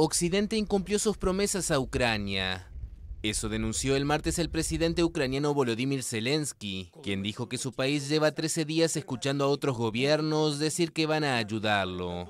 Occidente incumplió sus promesas a Ucrania. Eso denunció el martes el presidente ucraniano Volodymyr Zelensky, quien dijo que su país lleva 13 días escuchando a otros gobiernos decir que van a ayudarlo.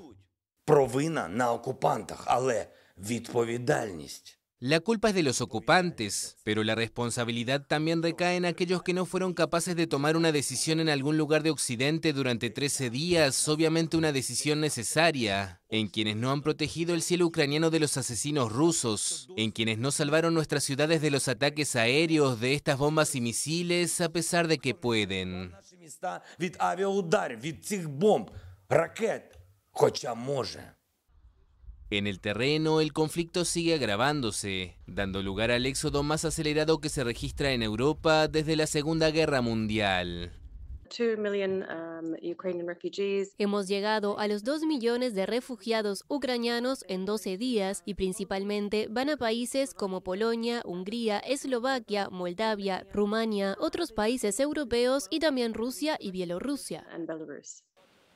La culpa es de los ocupantes, pero la responsabilidad también recae en aquellos que no fueron capaces de tomar una decisión en algún lugar de Occidente durante 13 días, obviamente una decisión necesaria, en quienes no han protegido el cielo ucraniano de los asesinos rusos, en quienes no salvaron nuestras ciudades de los ataques aéreos, de estas bombas y misiles, a pesar de que pueden. En el terreno, el conflicto sigue agravándose, dando lugar al éxodo más acelerado que se registra en Europa desde la Segunda Guerra Mundial. Um, Hemos llegado a los 2 millones de refugiados ucranianos en 12 días y principalmente van a países como Polonia, Hungría, Eslovaquia, Moldavia, Rumania, otros países europeos y también Rusia y Bielorrusia.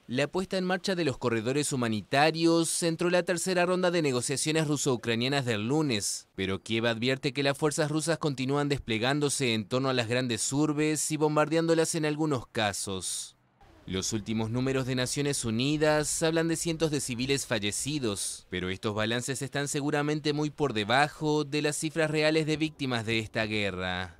La puesta en marcha de los corredores humanitarios entró la tercera ronda de negociaciones ruso-ucranianas del lunes, pero Kiev advierte que las fuerzas rusas continúan desplegándose en torno a las grandes urbes y bombardeándolas en algunos casos. Los últimos números de Naciones Unidas hablan de cientos de civiles fallecidos, pero estos balances están seguramente muy por debajo de las cifras reales de víctimas de esta guerra.